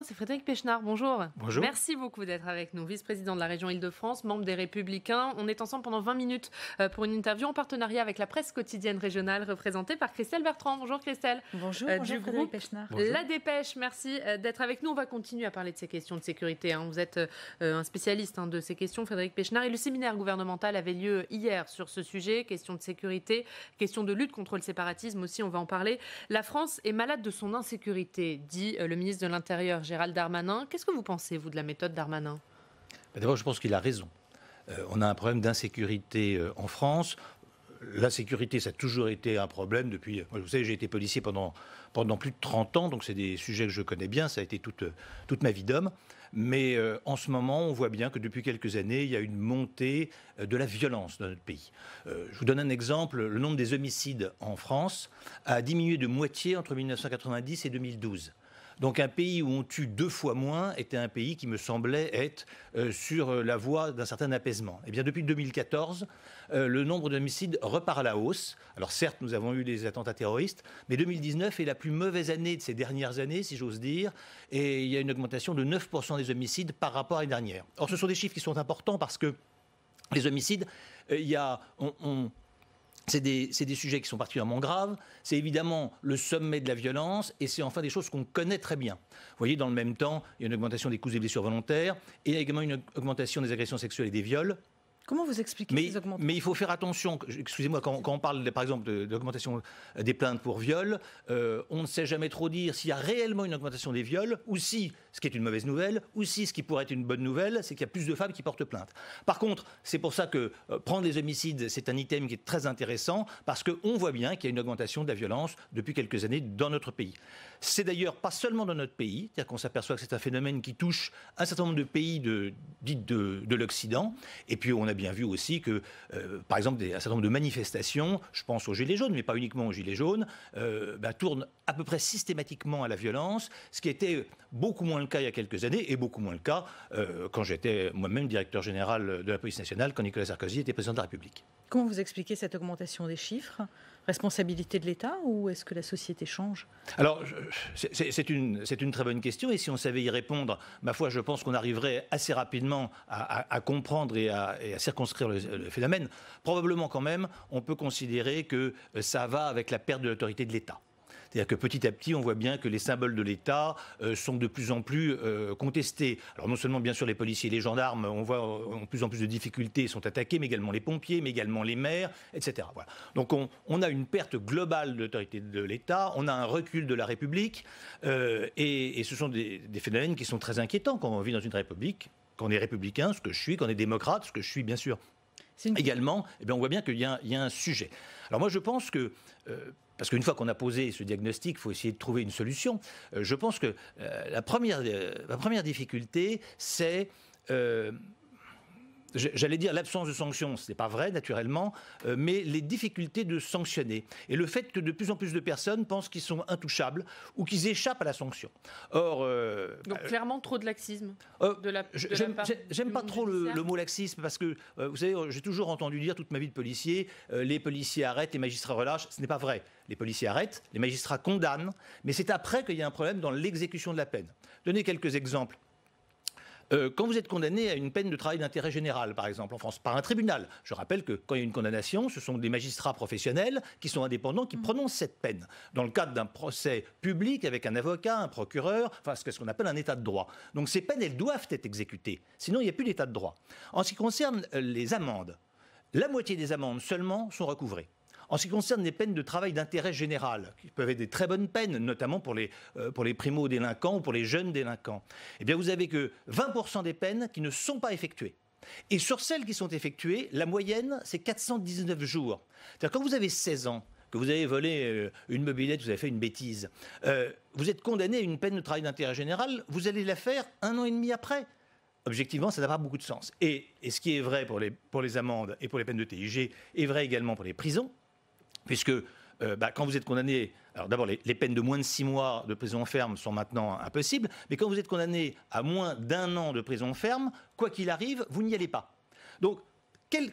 C'est Frédéric Pechnard, bonjour. Bonjour. Merci beaucoup d'être avec nous, vice-président de la région Île-de-France, membre des Républicains. On est ensemble pendant 20 minutes euh, pour une interview en partenariat avec la presse quotidienne régionale représentée par Christelle Bertrand. Bonjour Christelle. Bonjour, euh, La Dépêche, merci euh, d'être avec nous. On va continuer à parler de ces questions de sécurité. Hein. Vous êtes un spécialiste hein, de ces questions, Frédéric Pechnard. Et le séminaire gouvernemental avait lieu hier sur ce sujet, question de sécurité, question de lutte contre le séparatisme aussi, on va en parler. La France est malade de son insécurité, dit le ministre de l'Intérieur Gérald Darmanin. Qu'est-ce que vous pensez, vous, de la méthode Darmanin ben, D'abord, je pense qu'il a raison. Euh, on a un problème d'insécurité euh, en France. L'insécurité, ça a toujours été un problème depuis. Euh, vous savez, j'ai été policier pendant, pendant plus de 30 ans, donc c'est des sujets que je connais bien. Ça a été toute, toute ma vie d'homme. Mais en ce moment, on voit bien que depuis quelques années, il y a une montée de la violence dans notre pays. je vous donne un exemple. Le nombre des homicides en France a diminué de moitié entre 1990 et 2012. Donc un pays où on tue deux fois moins était un pays qui me semblait être euh, sur euh, la voie d'un certain apaisement. Et eh bien depuis 2014, euh, le nombre d'homicides repart à la hausse. Alors certes, nous avons eu des attentats terroristes, mais 2019 est la plus mauvaise année de ces dernières années, si j'ose dire, et il y a une augmentation de 9% des homicides par rapport à l'année dernière. Or ce sont des chiffres qui sont importants parce que les homicides, il y a, c'est des, sujets qui sont particulièrement graves. C'est évidemment le sommet de la violence et c'est enfin des choses qu'on connaît très bien. Vous voyez, dans le même temps, il y a une augmentation des coups et blessures volontaires et également une augmentation des agressions sexuelles et des viols. Comment vous expliquez mais, Mais il faut faire attention, excusez-moi, quand, on parle par exemple d'augmentation des plaintes pour viol, euh, on ne sait jamais trop dire s'il y a réellement une augmentation des viols, ou si, ce qui est une mauvaise nouvelle, ou si ce qui pourrait être une bonne nouvelle, c'est qu'il y a plus de femmes qui portent plainte. Par contre, c'est pour ça que euh, prendre les homicides, c'est un item qui est très intéressant, parce qu'on voit bien qu'il y a une augmentation de la violence depuis quelques années dans notre pays. C'est d'ailleurs pas seulement dans notre pays, c'est-à-dire qu'on s'aperçoit que c'est un phénomène qui touche un certain nombre de pays de, dits de, de l'Occident, et puis on a bien vu aussi que, euh, par exemple, des, un certain nombre de manifestations, je pense aux Gilets jaunes, mais pas uniquement aux Gilets jaunes, euh, ben, tournent à peu près systématiquement à la violence, ce qui était beaucoup moins le cas il y a quelques années et beaucoup moins le cas euh, quand j'étais moi-même directeur général de la police nationale, quand Nicolas Sarkozy était président de la République. Comment vous expliquez cette augmentation des chiffres responsabilité de l'État ou est-ce que la société change Alors, c'est une, une, très bonne question et si on savait y répondre, ma foi, je pense qu'on arriverait assez rapidement à, comprendre et à, circonscrire le, phénomène. Probablement quand même, on peut considérer que ça va avec la perte de l'autorité de l'État. C'est-à-dire que petit à petit, on voit bien que les symboles de l'État euh, sont de plus en plus euh, contestés. Alors non seulement bien sûr les policiers et les gendarmes, on voit en euh, plus en plus de difficultés, sont attaqués, mais également les pompiers, mais également les maires, etc. Voilà. Donc on, a une perte globale de l'autorité de l'État, on a un recul de la République, et, ce sont des, phénomènes qui sont très inquiétants quand on vit dans une République, quand on est républicain, ce que je suis, quand on est démocrate, ce que je suis bien sûr. Également, eh bien, on voit bien qu'il y, a un sujet. Alors moi, je pense que parce qu'une fois qu'on a posé ce diagnostic, il faut essayer de trouver une solution. Euh, je pense que euh, la, euh, première, difficulté, c'est j'allais dire l'absence de sanctions, ce n'est pas vrai naturellement, euh, mais les difficultés de sanctionner et le fait que de plus en plus de personnes pensent qu'ils sont intouchables ou qu'ils échappent à la sanction. Or, euh, donc euh, clairement trop de laxisme. de j'aime, pas trop le, mot laxisme parce que vous savez, j'ai toujours entendu dire toute ma vie de policier, les policiers arrêtent, les magistrats relâchent. Ce n'est pas vrai. Les policiers arrêtent, les magistrats condamnent, mais c'est après qu'il y a un problème dans l'exécution de la peine. Donnez quelques exemples. Euh, quand vous êtes condamné à une peine de travail d'intérêt général, par exemple, en France, par un tribunal, je rappelle que quand il y a une condamnation, ce sont des magistrats professionnels qui sont indépendants qui mm. prononcent cette peine. Dans le cadre d'un procès public avec un avocat, un procureur, enfin, ce qu'on appelle un état de droit. Donc ces peines, elles doivent être exécutées. Sinon, il n'y a plus d'état de droit. En ce qui concerne euh, les amendes, la moitié des amendes seulement sont recouvrées. En ce qui concerne les peines de travail d'intérêt général, qui peuvent être des très bonnes peines, notamment pour les, euh, pour les primo-délinquants ou pour les jeunes délinquants, eh bien vous avez que 20% des peines qui ne sont pas effectuées. Et sur celles qui sont effectuées, la moyenne, c'est 419 jours. C'est-à-dire quand vous avez 16 ans, que vous avez volé euh, une mobilette, vous avez fait une bêtise, euh, vous êtes condamné à une peine de travail d'intérêt général, vous allez la faire un an et demi après. Objectivement, ça n'a pas beaucoup de sens. Et, et, ce qui est vrai pour les, pour les amendes et pour les peines de TIG est vrai également pour les prisons puisque euh, bah, quand vous êtes condamné, alors d'abord les, les, peines de moins de six mois de prison ferme sont maintenant impossibles, mais quand vous êtes condamné à moins d'un an de prison ferme, quoi qu'il arrive, vous n'y allez pas. Donc, quel,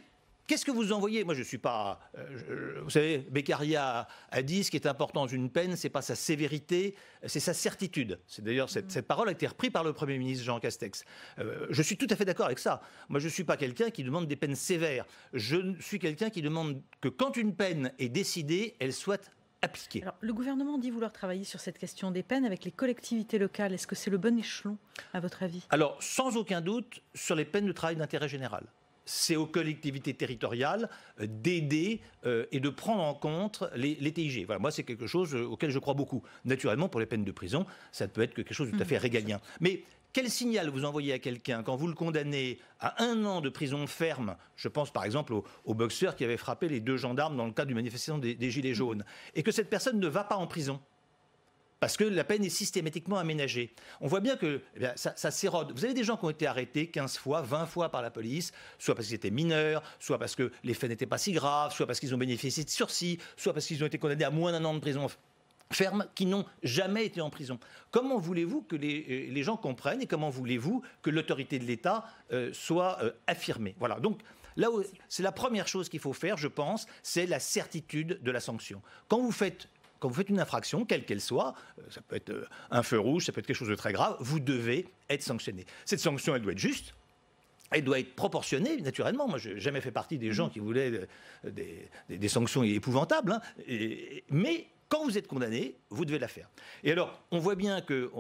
Qu'est-ce que vous envoyez Moi, je ne suis pas. Euh, vous savez, Beccaria a, dit ce qui est important dans une peine, c'est pas sa sévérité, c'est sa certitude. C'est d'ailleurs cette, mm. parole a été reprise par le Premier ministre Jean Castex. Euh, je suis tout à fait d'accord avec ça. Moi, je ne suis pas quelqu'un qui demande des peines sévères. Je suis quelqu'un qui demande que quand une peine est décidée, elle soit appliquée. le gouvernement dit vouloir travailler sur cette question des peines avec les collectivités locales. Est-ce que c'est le bon échelon, à votre avis Alors, sans aucun doute, sur les peines de travail d'intérêt général c'est aux collectivités territoriales d'aider euh, et de prendre en compte les, TIG. Voilà, moi, c'est quelque chose euh, auquel je crois beaucoup. Naturellement, pour les peines de prison, ça ne peut être quelque chose de tout à mmh. fait régalien. Mais quel signal vous envoyez à quelqu'un quand vous le condamnez à un an de prison ferme Je pense par exemple au, boxeur qui avait frappé les deux gendarmes dans le cadre du manifestation des Gilets jaunes. Et que cette personne ne va pas en prison parce que la peine est systématiquement aménagée. On voit bien que eh ça, s'érode. Vous avez des gens qui ont été arrêtés 15 fois, 20 fois par la police, soit parce qu'ils étaient mineurs, soit parce que les faits n'étaient pas si graves, soit parce qu'ils ont bénéficié de sursis, soit parce qu'ils ont été condamnés à moins d'un an de prison ferme, qui n'ont jamais été en prison. Comment voulez-vous que les, euh, gens comprennent et comment voulez-vous que l'autorité de l'État euh, soit euh, affirmée Voilà, donc là, c'est la première chose qu'il faut faire, je pense, c'est la certitude de la sanction. Quand vous faites quand vous faites une infraction, quelle qu'elle soit, euh, ça peut être euh, un feu rouge, ça peut être quelque chose de très grave, vous devez être sanctionné. Cette sanction, elle doit être juste, elle doit être proportionnée, naturellement. Moi, je n'ai jamais fait partie des gens mm. qui voulaient euh, des, sanctions épouvantables. Hein. mais quand vous êtes condamné, vous devez la faire. Et alors, on voit bien que...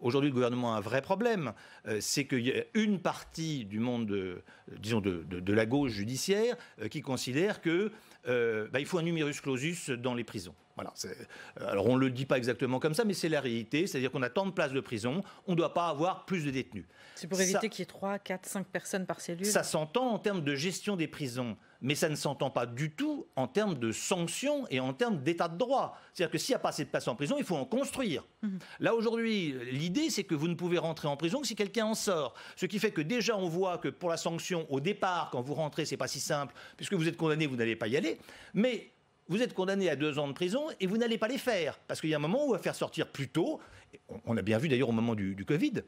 aujourd'hui, le gouvernement a un vrai problème. c'est qu'il y a une partie du monde, de, disons, de, la gauche judiciaire qui considère que bah, il faut un numerus clausus dans les prisons. Euh, alors on ne le dit pas exactement comme ça, mais c'est la réalité, c'est-à-dire qu'on a tant de places de prison, on ne doit pas avoir plus de détenus. C'est pour éviter qu'il y ait 3, 4, 5 personnes par cellule Ça s'entend en termes de gestion des prisons, mais ça ne s'entend pas du tout en termes de sanctions et en termes d'état de droit. C'est-à-dire que s'il n'y a pas assez de places en prison, il faut en construire. Mhm. Là aujourd'hui, l'idée c'est que vous ne pouvez rentrer en prison que si quelqu'un en sort. Ce qui fait que déjà on voit que pour la sanction, au départ, quand vous rentrez, ce n'est pas si simple, puisque vous êtes condamné, vous n'allez pas y aller. Mais vous êtes condamné à deux ans de prison et vous n'allez pas les faire. Parce qu'il y a un moment où on va faire sortir plus tôt. On a bien vu d'ailleurs au moment du, Covid.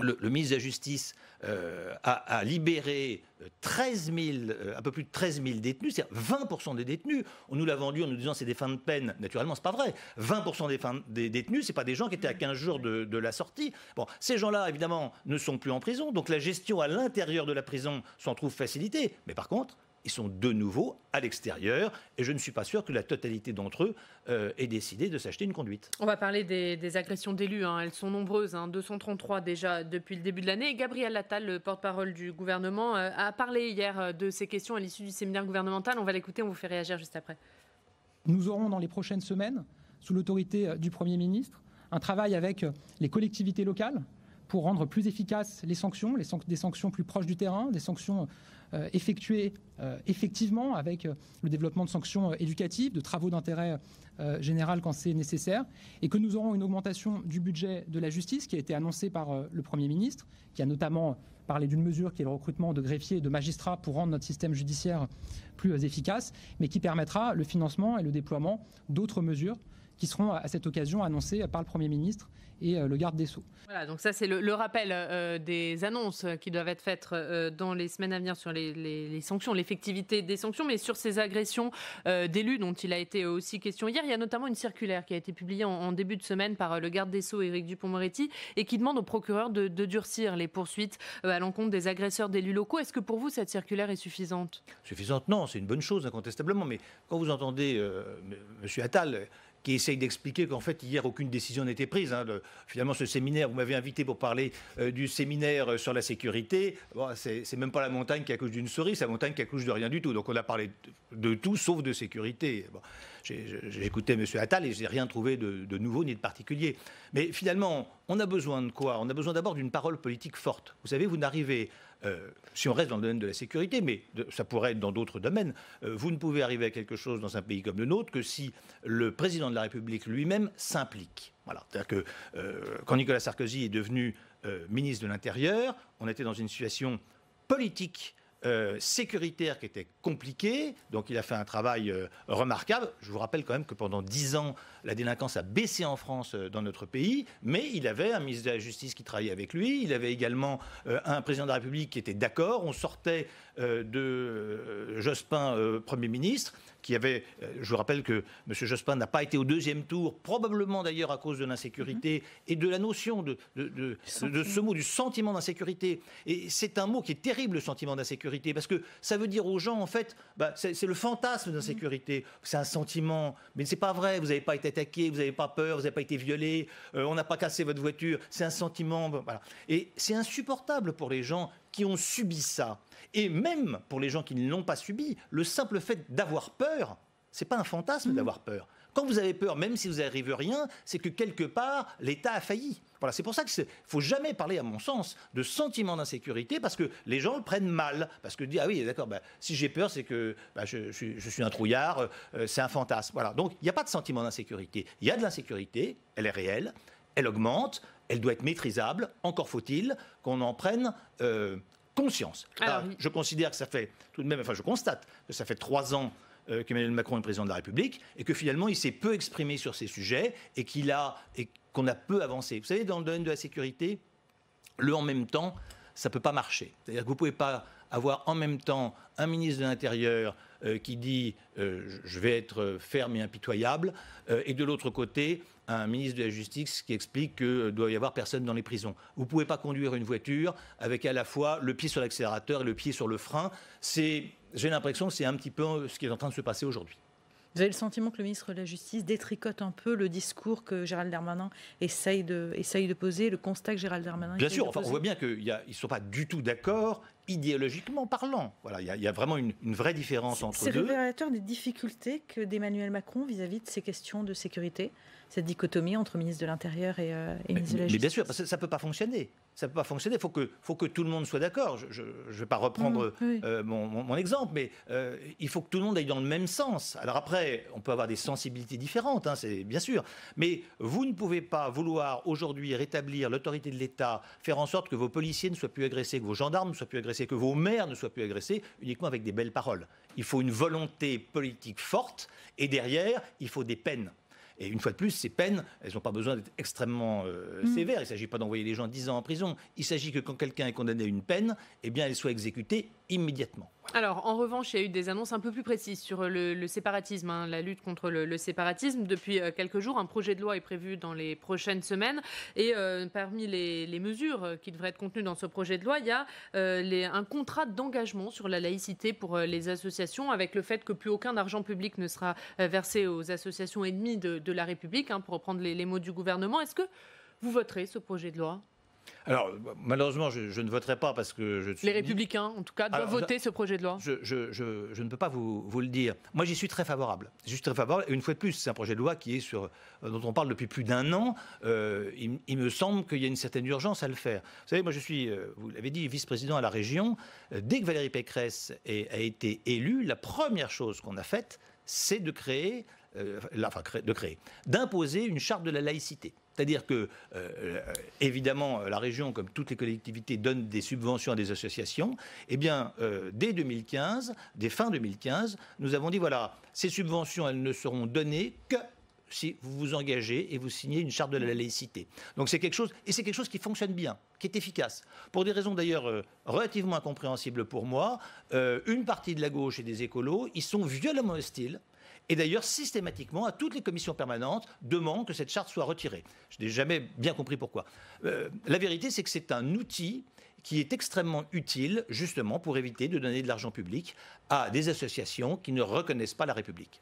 Le, ministre de la Justice euh, a, libéré 13 euh, 000, euh, un peu plus de 13 000 détenus, c'est-à-dire 20 des détenus. On nous l'a vendu en nous disant c'est des fins de peine. Naturellement, c'est pas vrai. 20 des, fins, des détenus, c'est pas des gens qui étaient à 15 jours de, la sortie. Bon, ces gens-là, évidemment, ne sont plus en prison, donc la gestion à l'intérieur de la prison s'en trouve facilitée. Mais par contre, ils sont de nouveau à l'extérieur et je ne suis pas sûr que la totalité d'entre eux euh, ait décidé de s'acheter une conduite. On va parler des, agressions d'élus, hein. elles sont nombreuses, 233 hein. déjà depuis le début de l'année. Gabriel Attal, le porte-parole du gouvernement, euh, a parlé hier euh, de ces questions à l'issue du séminaire gouvernemental. On va l'écouter, on vous fait réagir juste après. Nous aurons dans les prochaines semaines, sous l'autorité du Premier ministre, un travail avec les collectivités locales, pour rendre plus efficaces les sanctions, des sanctions plus proches du terrain, des sanctions euh, effectuées euh, effectivement avec euh, le développement de sanctions éducatives, de travaux d'intérêt général quand c'est nécessaire, et que nous aurons une augmentation du budget de la justice qui a été annoncée par le Premier ministre, qui a notamment parlé d'une mesure qui est le recrutement de greffiers et de magistrats pour rendre notre système judiciaire plus efficace, mais qui permettra le financement et le déploiement d'autres mesures qui seront à cette occasion annoncées par le Premier ministre et euh, le garde des Sceaux. Voilà, donc ça c'est le, rappel euh, des annonces qui doivent être faites euh, dans les semaines à venir sur les, sanctions, l'effectivité des sanctions, mais sur ces agressions d'élus dont il a été aussi question hier. Il y a notamment une circulaire qui a été publiée en, début de semaine par le garde des Sceaux Éric Dupont-Moretti et qui demande au procureur de, de durcir les poursuites à l'encontre des agresseurs d'élus locaux. Est-ce que pour vous cette circulaire est suffisante Suffisante, non, c'est une bonne chose incontestablement, mais quand vous entendez M. Attal qui essaye d'expliquer qu'en fait, hier, aucune décision n'était prise. Hein. finalement, ce séminaire, vous m'avez invité pour parler euh, du séminaire euh, sur la sécurité. c'est même pas la montagne qui accouche d'une souris, c'est la montagne qui accouche de rien du tout. Donc, on a parlé de, tout sauf de sécurité. J'ai écouté M. Attal et je n'ai rien trouvé de, de nouveau ni de particulier. Mais finalement, on a besoin de quoi On a besoin d'abord d'une parole politique forte. Vous savez, vous n'arrivez, euh, si on reste dans le domaine de la sécurité, mais ça pourrait être dans d'autres domaines, euh, vous ne pouvez arriver à quelque chose dans un pays comme le nôtre que si le président de la République lui-même s'implique. Voilà. C'est-à-dire que euh, quand Nicolas Sarkozy est devenu ministre de l'Intérieur, on était dans une situation politique euh, sécuritaire qui était compliqué. Donc il a fait un travail euh, remarquable. Je vous rappelle quand même que pendant dix ans, la délinquance a baissé en France euh, dans notre pays, mais il avait un ministre de la Justice qui travaillait avec lui. Il avait également un président de la République qui était d'accord. On sortait de Jospin, Premier ministre qui avait, euh, je rappelle que M. Jospin n'a pas été au deuxième tour, probablement d'ailleurs à cause de l'insécurité mhm. et de la notion de, de, ce mot, du sentiment d'insécurité. Et c'est un mot qui est terrible, le sentiment d'insécurité, parce que ça veut dire aux gens, en fait, bah, c'est le fantasme mhm. d'insécurité, c'est un sentiment, mais ce n'est pas vrai, vous n'avez pas été attaqué, vous n'avez pas peur, vous n'avez pas été violé, euh, on n'a pas cassé votre voiture, c'est un sentiment. Voilà. Et c'est insupportable pour les gens qui ont subi ça. Et même pour les gens qui ne l'ont pas subi, le simple fait d'avoir peur, c'est pas un fantasme mhm. d'avoir peur. Quand vous avez peur, même si vous n'arrivez rien, c'est que quelque part, l'État a failli. Voilà, c'est pour ça qu'il ne faut jamais parler, à mon sens, de sentiment d'insécurité, parce que les gens le prennent mal. Parce que, ah oui, d'accord, bah, si j'ai peur, c'est que bah, je, suis un trouillard, euh, euh, c'est un fantasme. Voilà, donc il n'y a pas de sentiment d'insécurité. Il y a de l'insécurité, elle est réelle, elle augmente, elle doit être maîtrisable. Encore faut-il qu'on en prenne euh, conscience. Ah, je considère que ça fait tout de même, enfin je constate que ça fait trois ans euh, qu'Emmanuel Macron est président de la République et que finalement il s'est peu exprimé sur ces sujets et qu'il a et qu'on a peu avancé. Vous savez, dans le domaine de la sécurité, le en même temps, ça peut pas marcher. C'est-à-dire que vous pouvez pas avoir en même temps un ministre de l'Intérieur euh, qui dit euh, je vais être ferme et impitoyable, euh, et de l'autre côté un ministre de la Justice qui explique que doit y avoir personne dans les prisons. Vous ne pouvez pas conduire une voiture avec à la fois le pied sur l'accélérateur et le pied sur le frein. C'est, j'ai l'impression, que c'est un petit peu ce qui est en train de se passer aujourd'hui. Vous avez le sentiment que le ministre de la Justice détricote un peu le discours que Gérald Darmanin essaye de, de poser, le constat que Gérald Darmanin. Bien sûr, enfin, on voit bien qu'ils ne sont pas du tout d'accord idéologiquement parlant. Voilà, il y, a vraiment une, vraie différence entre deux. C'est révélateur des difficultés que d'Emmanuel Macron vis-à-vis de ces questions de sécurité, cette dichotomie entre ministre de l'Intérieur et, euh, ministre de la Justice. Mais bien sûr, ça ne peut pas fonctionner ça ne peut pas fonctionner. Il faut que, faut que tout le monde soit d'accord. Je ne vais pas reprendre mm, euh, mon, exemple, mais euh, il faut que tout le monde aille dans le même sens. Alors après, on peut avoir des sensibilités différentes, hein, c'est bien sûr. Mais vous ne pouvez pas vouloir aujourd'hui rétablir l'autorité de l'État, faire en sorte que vos policiers ne soient plus agressés, que vos gendarmes ne soient plus agressés, que vos maires ne soient plus agressés, uniquement avec des belles paroles. Il faut une volonté politique forte et derrière, il faut des peines. Et une fois de plus, ces peines, elles n'ont pas besoin d'être extrêmement euh, mm. sévères. Il ne s'agit pas d'envoyer les gens 10 ans en prison. Il s'agit que quand quelqu'un est condamné à une peine, eh bien, elle soit exécutée immédiatement. Alors, en revanche, il y a eu des annonces un peu plus précises sur le, séparatisme, hein, la lutte contre le, séparatisme. Depuis euh, quelques jours, un projet de loi est prévu dans les prochaines semaines. Et euh, parmi les, mesures euh, qui devraient être contenues dans ce projet de loi, il y a un contrat d'engagement sur la laïcité pour les associations, avec le fait que plus aucun argent public ne sera versé aux associations ennemies de, la République, hein, pour reprendre les mots du gouvernement. Est-ce que vous voterez ce projet de loi alors, malheureusement, je, ne voterai pas parce que je Les Républicains, en tout cas, doivent voter ce projet de loi Je, ne peux pas vous, le dire. Moi, j'y suis très favorable. juste très favorable. une fois de plus, c'est un projet de loi qui est sur, euh, dont on parle depuis plus d'un an. Euh, il, me semble qu'il y a une certaine urgence à le faire. Vous savez, moi, je suis, euh, vous l'avez dit, vice-président à la région. Dès que Valérie Pécresse a été élue, la première chose qu'on a faite, c'est de créer, de créer, d'imposer une charte de la laïcité. C'est-à-dire que, euh, évidemment, euh, la région, comme toutes les collectivités, donne des subventions à des associations. Eh bien, euh, dès 2015, dès fin 2015, nous avons dit voilà, ces subventions, elles ne seront données que si vous vous engagez et vous signez une charte de la laïcité. Donc c'est quelque chose, et c'est quelque chose qui fonctionne bien, qui est efficace. Pour des raisons d'ailleurs relativement incompréhensibles pour moi, une partie de la gauche et des écolos, ils sont violemment hostiles et d'ailleurs, systématiquement, à toutes les commissions permanentes, demande que cette charte soit retirée. Je n'ai jamais bien compris pourquoi. Euh, la vérité, c'est que c'est un outil qui est extrêmement utile, justement, pour éviter de donner de l'argent public à des associations qui ne reconnaissent pas la République.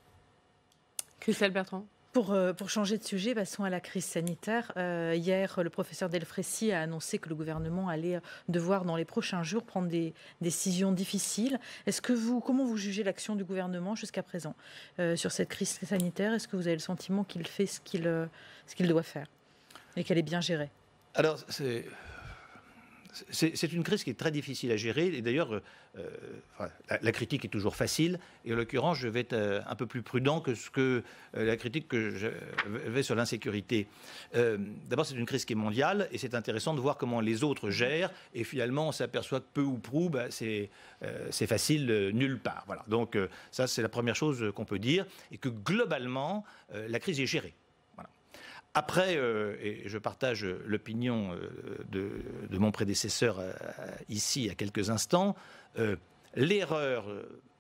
Christelle Bertrand euh, pour, changer de sujet, passons à la crise sanitaire. Euh, hier, le professeur Delfrécy a annoncé que le gouvernement allait devoir, dans les prochains jours, prendre des décisions difficiles. Est-ce que vous, comment vous jugez l'action du gouvernement jusqu'à présent euh, sur cette crise sanitaire Est-ce que vous avez le sentiment qu'il fait ce qu'il qu'il doit faire et qu'elle est bien gérée Alors, c'est une crise qui est très difficile à gérer. Et d'ailleurs, euh, euh, la, critique est toujours facile. Et en l'occurrence, je vais être euh, un peu plus prudent que ce que la critique que j'avais sur l'insécurité. D'abord, c'est une crise qui est mondiale. Et c'est intéressant de voir comment les autres gèrent. Et finalement, on s'aperçoit que peu ou prou, bah, c'est facile nulle part. Voilà. Donc, ça, c'est la première chose qu'on peut dire. Et que globalement, la crise est gérée. Après, euh, et je partage l'opinion euh, de, mon prédécesseur euh, ici à quelques instants, l'erreur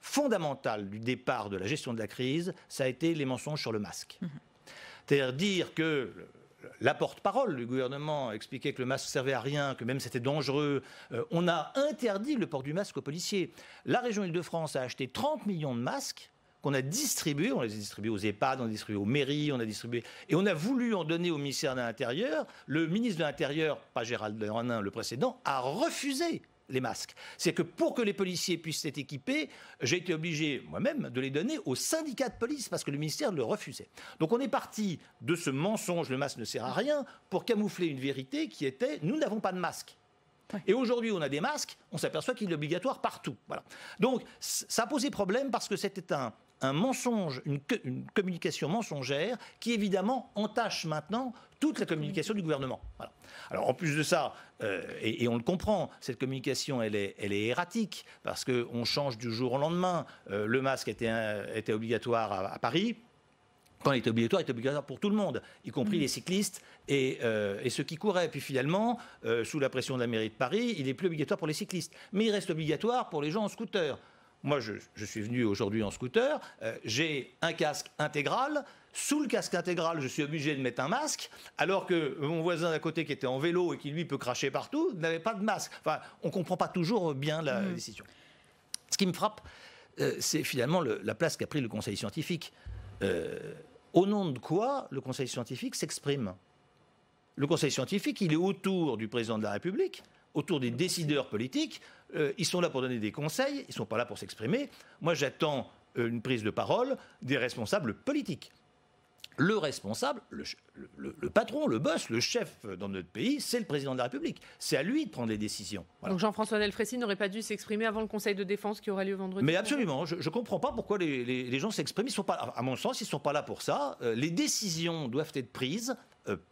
fondamentale du départ de la gestion de la crise, ça a été les mensonges sur le masque. Mmh. C'est-à-dire dire que la porte-parole du gouvernement expliquait que le masque servait à rien, que même c'était dangereux. on a interdit le port du masque aux policiers. La région Île-de-France a acheté 30 millions de masques qu'on a distribué, On les a distribués aux EHPAD, on les a distribués aux mairies, on a distribué. Et on a voulu en donner au ministère de l'Intérieur. Le ministre de l'Intérieur, pas Gérald Darmanin, le précédent, a refusé les masques. C'est que pour que les policiers puissent être équipés, j'ai été obligé moi-même de les donner au syndicat de police parce que le ministère le refusait. Donc on est parti de ce mensonge, le masque ne sert à rien, pour camoufler une vérité qui était nous n'avons pas de masque. Et aujourd'hui, on a des masques, on s'aperçoit qu'il est obligatoire partout. Voilà. Donc, ça a posé problème parce que c'était un un mensonge, une, communication mensongère qui évidemment entache maintenant toute la communication du gouvernement. Alors en plus de ça, euh, et, on le comprend, cette communication elle est, elle est erratique parce qu'on change du jour au lendemain. Euh, le masque était, obligatoire à, Paris quand il était obligatoire, il était obligatoire pour tout le monde, y compris mm. les cyclistes euh, et, ceux qui couraient. Puis finalement, sous la pression de la mairie de Paris, il n'est plus obligatoire pour les cyclistes. Mais il reste obligatoire pour les gens en scooter. Moi, je, suis venu aujourd'hui en scooter, euh, j'ai un casque intégral. Sous le casque intégral, je suis obligé de mettre un masque, alors que mon voisin d'à côté qui était en vélo et qui lui peut cracher partout n'avait pas de masque. Enfin, on ne comprend pas toujours bien la hmm. décision. Ce qui me frappe, euh, c'est finalement la place qu'a pris le Conseil scientifique. Euh, au nom de quoi le Conseil scientifique s'exprime Le Conseil scientifique, il est autour du président de la République, autour des décideurs politiques. Euh, ils sont là pour donner des conseils, ils ne sont pas là pour s'exprimer. Moi, j'attends euh, une prise de parole des responsables politiques. Le responsable, le, patron, le boss, le chef dans notre pays, c'est le président de la République. C'est à lui de prendre les décisions. Donc Jean-François Delfrécy n'aurait pas dû s'exprimer avant le Conseil de défense qui aura lieu vendredi. Mais absolument, je ne comprends pas pourquoi les, gens s'expriment. Ils sont pas, à mon sens, ils ne sont pas là pour ça. Euh, les décisions doivent être prises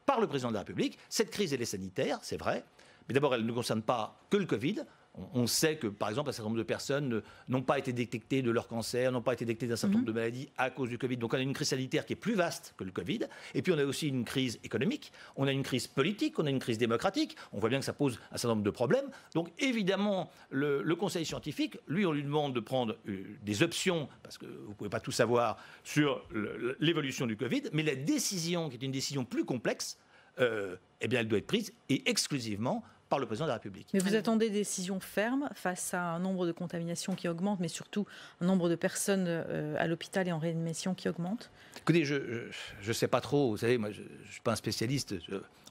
par le président de la République. Cette crise, elle est sanitaire, c'est vrai. Mais d'abord, elle ne concerne pas que le Covid. On sait que, par exemple, un certain nombre de personnes euh, n'ont pas été détectées de leur cancer, n'ont pas été détectées d'un certain nombre mhm. de maladies à cause du Covid. Donc on a une crise sanitaire qui est plus vaste que le Covid. Et puis on a aussi une crise économique, on a une crise politique, on a une crise démocratique. On voit bien que ça pose un certain nombre de problèmes. Donc évidemment, le, Conseil scientifique, lui, on lui demande de prendre euh, des options, parce que vous ne pouvez pas tout savoir, sur l'évolution du Covid. Mais la décision, qui est une décision plus complexe, euh, eh bien, elle doit être prise et exclusivement par le président de la République. Mais vous attendez des décisions fermes face à un nombre de contaminations qui augmente, mais surtout un nombre de personnes euh, à l'hôpital et en réanimation qui augmente Écoutez, je ne sais pas trop. Vous savez, moi, je ne suis pas un spécialiste.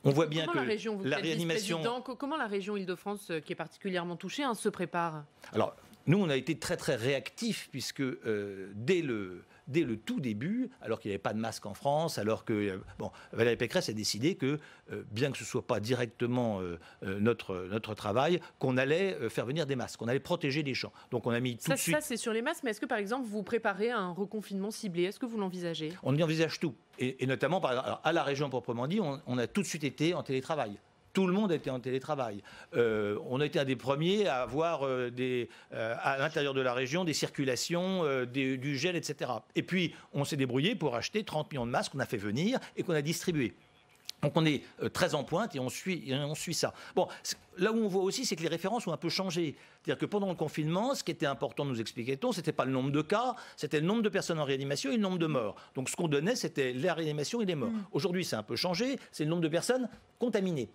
on voit bien que la, réanimation. Comment la région Île-de-France, euh, qui est particulièrement touchée, hein, se prépare Alors, nous, on a été très très réactifs puisque euh, dès le dès le tout début, alors qu'il n'y avait pas de masque en France, alors que euh, bon, Valérie Pécresse a décidé que, euh, bien que ce ne soit pas directement euh, notre, notre travail, qu'on allait faire venir des masques, qu'on allait protéger les champs. Donc on a mis tout de suite... Ça, c'est sur les masques, mais est-ce que, par exemple, vous préparez un reconfinement ciblé Est-ce que vous l'envisagez On y envisage tout. Et, notamment, à la région proprement dit, on a tout de suite été en télétravail tout le monde était en télétravail. Euh, on a été un des premiers à avoir euh, des, euh, à l'intérieur de la région des circulations, du gel, etc. Et puis, on s'est débrouillé pour acheter 30 millions de masques qu'on a fait venir et qu'on a distribué Donc on est très en pointe et on suit, on suit ça. Bon, là où on voit aussi, c'est que les références ont un peu changé. C'est-à-dire que pendant le confinement, ce qui était important, nous expliquait-on, c'était pas le nombre de cas, c'était le nombre de personnes en réanimation et le nombre de morts. Donc ce qu'on donnait, c'était la réanimation et les morts. Mmh. Aujourd'hui, c'est un peu changé, c'est le nombre de personnes contaminées.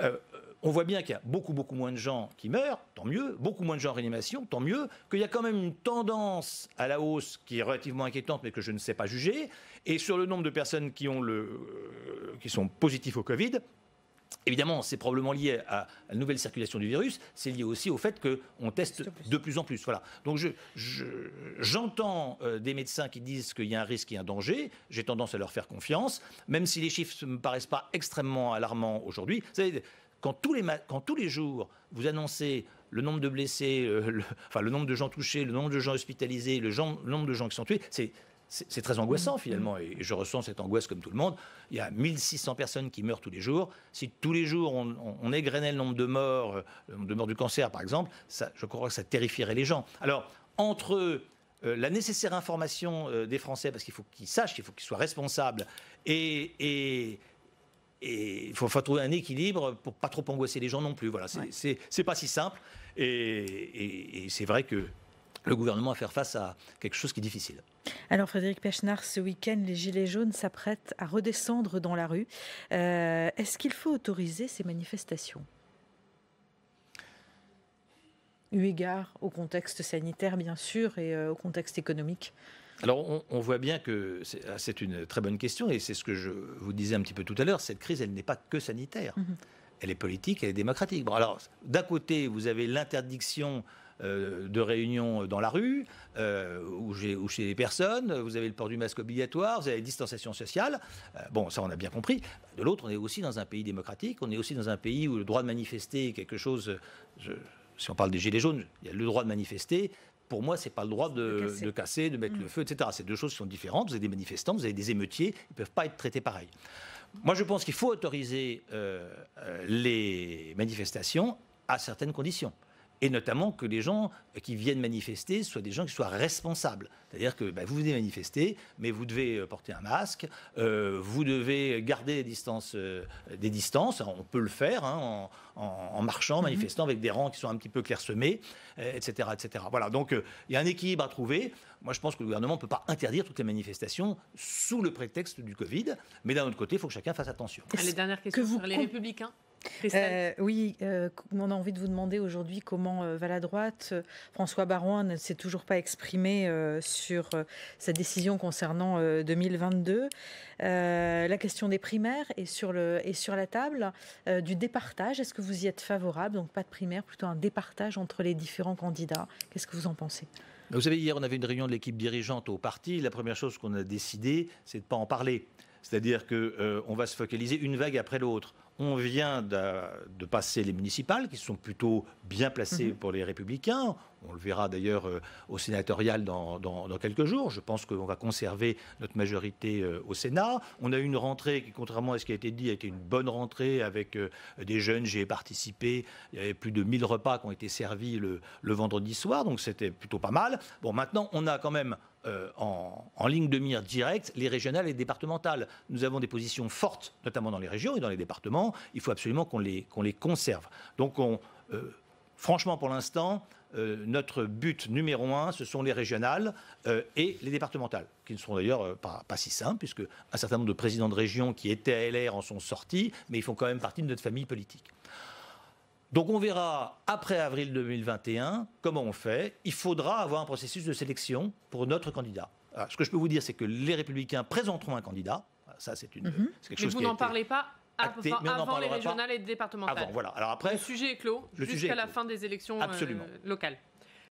Euh, on voit bien qu'il y a beaucoup, beaucoup moins de gens qui meurent, tant mieux, beaucoup moins de gens en réanimation, tant mieux, qu'il y a quand même une tendance à la hausse qui est relativement inquiétante, mais que je ne sais pas juger. Et sur le nombre de personnes qui, ont le, euh, qui sont positives au Covid, Évidemment, c'est probablement lié à la nouvelle circulation du virus, c'est lié aussi au fait qu'on teste de plus en plus. Voilà. Donc j'entends je, euh, des médecins qui disent qu'il y a un risque, et un danger, j'ai tendance à leur faire confiance, même si les chiffres ne me paraissent pas extrêmement alarmants aujourd'hui. Quand tous, les quand tous les jours, vous annoncez le nombre de blessés, euh, le, enfin, le nombre de gens touchés, le nombre de gens hospitalisés, le, le nombre de gens qui sont tués, c'est c'est très angoissant mmh. finalement, et je ressens cette angoisse comme tout le monde. Il y a 1600 personnes qui meurent tous les jours. Si tous les jours on, égrenait le nombre de morts, euh, le nombre de morts du cancer par exemple, ça, je crois que ça terrifierait les gens. Alors, entre euh, la nécessaire information euh, des Français, parce qu'il faut qu'ils sachent, qu'il faut qu'ils soient responsables, et, il faut, trouver un équilibre pour pas trop angoisser les gens non plus. Voilà, c'est pas si simple. et c'est vrai que le gouvernement à faire face à quelque chose qui est difficile. Alors Frédéric Pechnard, ce week-end, les Gilets jaunes s'apprêtent à redescendre dans la rue. Euh, est-ce qu'il faut autoriser ces manifestations Eu égard au contexte sanitaire, bien sûr, et euh, au contexte économique alors, on, voit bien que ah, c'est une très bonne question, et c'est ce que je vous disais un petit peu tout à l'heure. Cette crise, elle n'est pas que sanitaire. Mhm. Elle est politique, elle est démocratique. Bon, alors, d'un côté, vous avez l'interdiction euh, de réunions dans la rue, ou, chez les personnes, vous avez le port du masque obligatoire, vous avez la distanciation sociale. Euh, bon, ça on a bien compris. De l'autre, on est aussi dans un pays démocratique, on est aussi dans un pays où le droit de manifester est quelque chose... si on parle des gilets jaunes, il y a le droit de manifester, pour moi, c'est pas le droit de, casser. de mettre mm. le feu, etc. C'est deux choses qui sont différentes. Vous avez des manifestants, vous avez des émeutiers, ils ne peuvent pas être traités pareil. Moi, je pense qu'il faut autoriser euh, les manifestations à certaines conditions et notamment que les gens qui viennent manifester soient des gens qui soient responsables. C'est-à-dire que bah, vous venez manifester, mais vous devez euh, porter un masque, euh, vous devez garder des distances, euh, des distances. on peut le faire hein, en, en, marchant, mhm. manifestant, avec des rangs qui sont un petit peu clairsemés, etc., etc. Voilà, donc il y a un équilibre à trouver. Moi, je pense que le gouvernement ne peut pas interdire toutes les manifestations sous le prétexte du Covid, mais d'un autre côté, il faut que chacun fasse attention. Les dernière question sur les républicains. Euh, oui, euh, on a envie de vous demander aujourd'hui comment euh, va la droite. François Baroin ne s'est toujours pas exprimé sur sa décision concernant 2022. la question des primaires est sur, la table. du départage, est-ce que vous y êtes favorable Donc pas de primaire, plutôt un départage entre les différents candidats. Qu'est-ce que vous en pensez bah, Vous savez, hier, on avait une réunion de l'équipe dirigeante au parti. La première chose qu'on a décidé, c'est de ne pas en parler. C'est-à-dire qu'on va se focaliser une vague après l'autre. On vient de, passer les municipales, qui sont plutôt bien placées mhm. pour les républicains. On le verra d'ailleurs euh, au sénatorial dans, quelques jours. Je pense qu'on va conserver notre majorité euh, au Sénat. On a eu une rentrée qui, contrairement à ce qui a été dit, a été une bonne rentrée avec euh, des jeunes. ai participé. Il y avait plus de 1000 repas qui ont été servis le, vendredi soir. Donc c'était plutôt pas mal. Bon, maintenant, on a quand même en, ligne de mire directe les régionales et départementales. Nous avons des positions fortes, notamment dans les régions et dans les départements. Il faut absolument qu'on les, qu'on les conserve. Donc on, franchement, pour l'instant, euh, notre but numéro un, ce sont les régionales euh, et les départementales, qui ne sont d'ailleurs euh, pas, si simples, puisque un certain nombre de présidents de région qui étaient à LR en sont sortis, mais ils font quand même partie de notre famille politique. Donc on verra après avril 2021 comment on fait. Il faudra avoir un processus de sélection pour notre candidat. ce que je peux vous dire, c'est que les républicains présenteront un candidat. Ça, c'est une. Mhm. mais vous n'en parlez pas ah, avant les régionales et départementales. voilà. Alors après, le sujet est clos jusqu'à la fin des élections euh, locales.